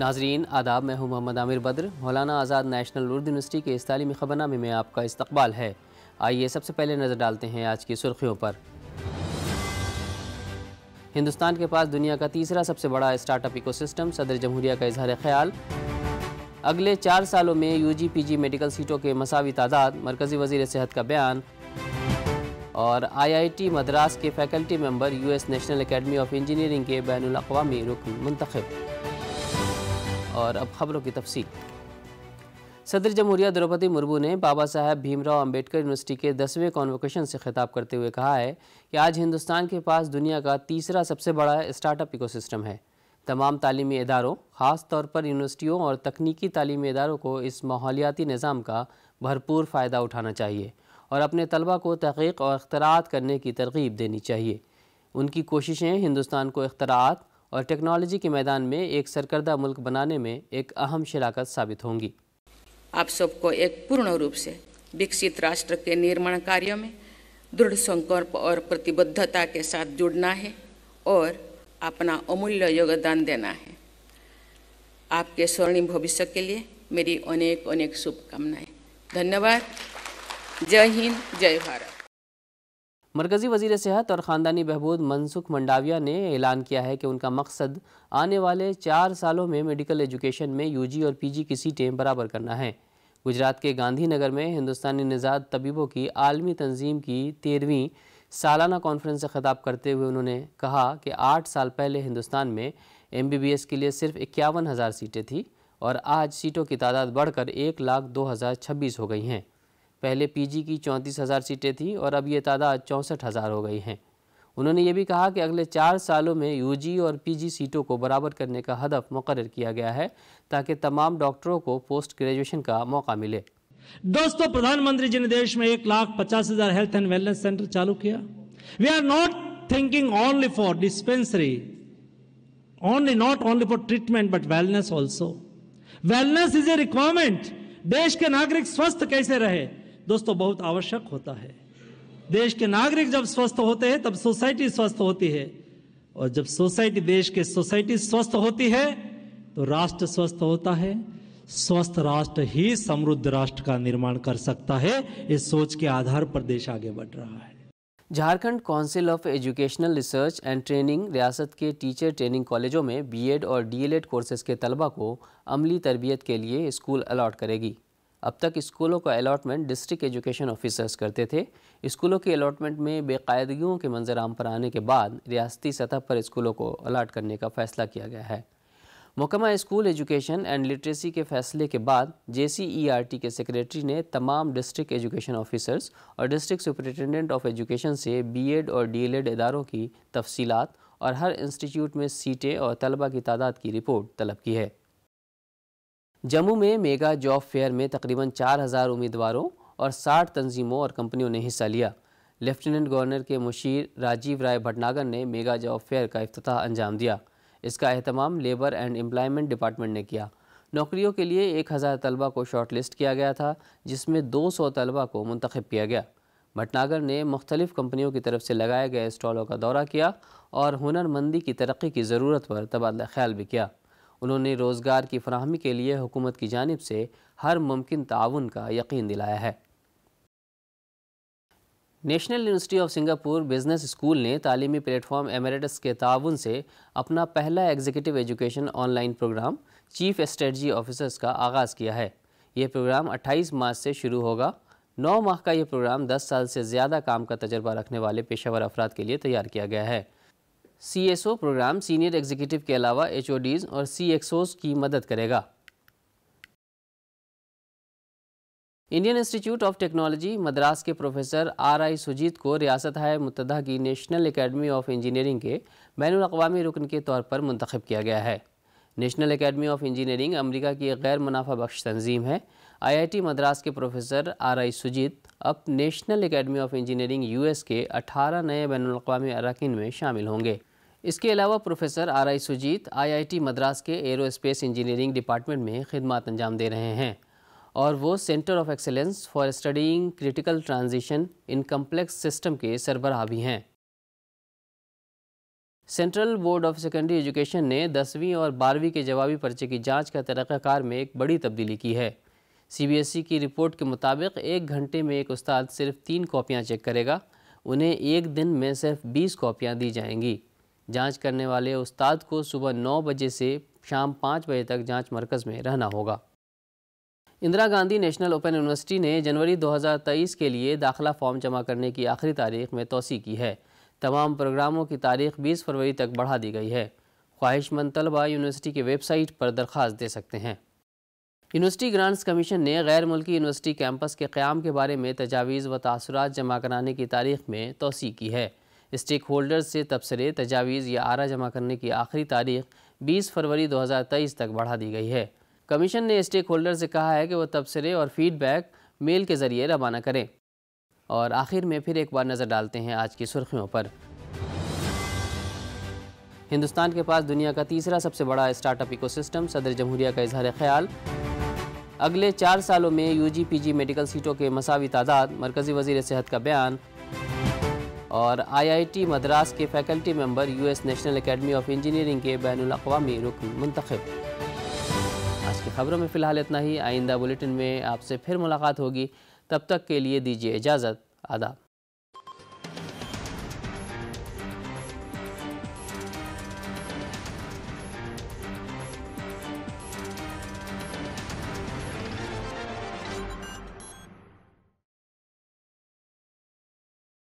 नाजरीन आदाब मैं हूँ मोहम्मद आमिर बद्र मौलाना आज़ाद नेशनल उर्द यूनिवर्सिटी के इस तली ख़बरनामे में आपका इस्तबाल है आइए सबसे पहले नज़र डालते हैं आज की सुर्खियों पर हिंदुस्तान के पास दुनिया का तीसरा सबसे बड़ा स्टार्टअप इकोसिस्टम सदर जमहूरिया का इजहार ख्याल अगले चार सालों में U G P G medical सीटों के मसावी तादाद मरकज़ी वजीर सेहत का बयान और आई आई टी मद्रास के faculty member U S national academy of engineering के बैन अवी रुकन मंतखब और अब खबरों की तफसील सदर जमहूरिया द्रौपदी मुर्मू ने बाबा साहब भीमराव अंबेडकर यूनिवर्सिटी के दसवें कॉन्वोकेशन से खिताब करते हुए कहा है कि आज हिंदुस्तान के पास दुनिया का तीसरा सबसे बड़ा स्टार्टअप इकोसिस्टम है तमाम तालीमी इदारों ख़ास तौर पर यूनिवर्सिटियों और तकनीकी तालीमी इदारों को इस माहौलियाती निज़ाम का भरपूर फ़ायदा उठाना चाहिए और अपने तलबा को तहकीक और अख्तरात करने की तरगीब देनी चाहिए उनकी कोशिशें हिंदुस्तान को अख्तरात और टेक्नोलॉजी के मैदान में एक सरकर्दा मुल्क बनाने में एक अहम शराकत साबित होंगी आप सबको एक पूर्ण रूप से विकसित राष्ट्र के निर्माण कार्यों में दृढ़ संकल्प और प्रतिबद्धता के साथ जुड़ना है और अपना अमूल्य योगदान देना है आपके स्वर्णिम भविष्य के लिए मेरी अनेक अनेक शुभकामनाएं धन्यवाद जय हिंद जय भारत मरकज़ी वजीर सेहत और ख़ानदानी बहबूद मनसुख मंडाविया ने ऐलान किया है कि उनका मकसद आने वाले चार सालों में मेडिकल एजुकेशन में यूजी और पीजी की सीटें बराबर करना है गुजरात के गांधीनगर में हिंदुस्तानी निजात तबीबों की आलमी तंजीम की तेरहवीं सालाना कॉन्फ्रेंस से खताब करते हुए उन्होंने कहा कि आठ साल पहले हिंदुस्तान में एम बी बी एस के लिए सिर्फ इक्यावन हज़ार सीटें थीं और आज सीटों की तादाद बढ़कर एक लाख दो हज़ार छब्बीस हो गई हैं पहले पीजी की चौंतीस हज़ार सीटें थी और अब ये तादाद चौंसठ हज़ार हो गई हैं उन्होंने ये भी कहा कि अगले चार सालों में यूजी और पीजी सीटों को बराबर करने का हदफ मुकर किया गया है ताकि तमाम डॉक्टरों को पोस्ट ग्रेजुएशन का मौका मिले दोस्तों प्रधानमंत्री जी ने देश में एक लाख पचास हजार हेल्थ एंड वेलनेस सेंटर चालू किया we are not thinking only for dispensary only not only for treatment but wellness also wellness is a requirement देश के नागरिक स्वस्थ कैसे रहे दोस्तों बहुत आवश्यक होता है देश के नागरिक जब स्वस्थ होते हैं तब सोसाइटी स्वस्थ होती है और जब सोसाइटी देश के सोसाइटी स्वस्थ होती है तो राष्ट्र स्वस्थ होता है स्वस्थ राष्ट्र ही समृद्ध राष्ट्र का निर्माण कर सकता है इस सोच के आधार पर देश आगे बढ़ रहा है Jharkhand council of educational research and training रियासत के टीचर ट्रेनिंग कॉलेजों में बीएड और डीएलएड कोर्सेज के तलबा को अमली तरबियत के लिए स्कूल अलॉट करेगी अब तक स्कूलों का अलाटमेंट डिस्ट्रिक्ट एजुकेशन ऑफिसर्स करते थे स्कूलों के अलाटमेंट में बेकायदगियों के मंजराम पर आने के बाद रियासती सतह पर स्कूलों को अलाट करने का फैसला किया गया है मकमा स्कूल एजुकेशन एंड लिटरेसी के फैसले के बाद टी e के सेक्रेटरी ने तमाम डिस्ट्रिक्ट एजुकेशन ऑफिसर्स और डिस्ट्रिक्ट सुपरिटेंडेंट ऑफ एजुकेशन से एड और एड इदारों की तफसीत और हर इंस्टीट्यूट में सीटें और तलबा की तादाद की रिपोर्ट तलब की है जम्मू में मेगा जॉब फेयर में तकरीबन 4000 उम्मीदवारों और 60 तंजीमों और कंपनियों ने हिस्सा लिया लेफ्टिनेंट गवर्नर के मुशीर राजीव राय भटनागर ने मेगा जॉब फेयर का अफ्ताह अंजाम दिया इसका अहतमाम लेबर एंड एम्प्लॉमेंट डिपार्टमेंट ने किया नौकरियों के लिए एक हज़ार तलबा को शॉर्टलिस्ट किया गया था जिसमें दो सौ तलबा को मंतखब किया गया भटनागर ने मुख्तलिफ़ कंपनियों की तरफ से लगाए गए स्टॉलों का दौरा किया और हुनरमंदी की तरक्की की ज़रूरत पर तबादला ख्याल भी किया उन्होंने रोज़गार की फ्राहमी के लिए हुकूमत की जानब से हर मुमकिन ताउन का यकीन दिलाया है national university of Singapore business school ने तालीमी प्लेटफॉर्म एमरेटस के ताउन से अपना पहला executive education online programme chief strategy officers का आगाज़ किया है यह प्रोग्राम 28 मार्च से शुरू होगा नौ माह का यह प्रोग्राम 10 साल से ज़्यादा काम का तजर्बा रखने वाले पेशेवर अफराद के लिए तैयार किया गया है सीएसओ प्रोग्राम सीनियर एग्जीक्यूटिव के अलावा एचओडीज और सीएक्सओज की मदद करेगा Indian institute of technology Madras के प्रोफेसर आर आई सुजीत को रियासत हाय मुतदा की नेशनल एकेडमी ऑफ इंजीनियरिंग के बैन अवी रुकन के तौर पर मंतखब किया गया है national academy of engineering America की एक गैर मुनाफा बख्श तंजीम है आईआईटी मद्रास के प्रोफेसर आर आई सुजीत अब national academy of engineering US के 18 नए बैन अवी अरकान में शामिल होंगे इसके अलावा professor R I Sujit IIT Madras के एरोस्पेस इंजीनियरिंग डिपार्टमेंट में खिदमत अंजाम दे रहे हैं और वो centre of excellence for studying critical transition in complex system के सरबराह भी हैं central board of secondary education ने दसवीं और बारहवीं के जवाबी पर्चे की जांच का तरीक़ाकार में एक बड़ी तब्दीली की है सीबीएसई की रिपोर्ट के मुताबिक एक घंटे में एक उस्ताद सिर्फ तीन कापियाँ चेक करेगा उन्हें एक दिन में सिर्फ बीस कापियाँ दी जाएंगी जांच करने वाले उस्ताद को सुबह नौ बजे से शाम पाँच बजे तक जांच मरकज़ में रहना होगा Indira Gandhi national open university ने जनवरी 2023 के लिए दाखिला फॉर्म जमा करने की आखिरी तारीख में तोसी की है तमाम प्रोग्रामों की तारीख 20 फरवरी तक बढ़ा दी गई है ख्वाहिशमंद तलबा यूनिवर्सिटी की वेबसाइट पर दरख्वास्त दे सकते हैं यूनिवर्सिटी ग्रांट्स कमीशन ने गैर मुल्की यूनिवर्सिटी कैंपस के क़्याम के बारे में तजावीज़ व तासरात जमा कराने की तारीख में तोसी की है स्टेक होल्डर्स से तबसरे तजावीज़ या आरा जमा करने की आखिरी तारीख 20 फरवरी 2023 तक बढ़ा दी गई है कमीशन ने स्टेक होल्डर से कहा है कि वह तबसरे और फीडबैक मेल के ज़रिए रवाना करें और आखिर में फिर एक बार नज़र डालते हैं आज की सुर्खियों पर हिंदुस्तान के पास दुनिया का तीसरा सबसे बड़ा स्टार्टअप इकोसिस्टम सदर जमहूरिया का इजहार ख्याल अगले चार सालों में U G P G medical सीटों के मसावी तादाद मरकज़ी वजीर सेहत का बयान और आईआईटी मद्रास के faculty member US national academy of engineering के बैन अवी रुकन मंतखब आज की खबरों में फ़िलहाल इतना ही आइंदा बुलेटिन में आपसे फिर मुलाकात होगी तब तक के लिए दीजिए इजाज़त आदाब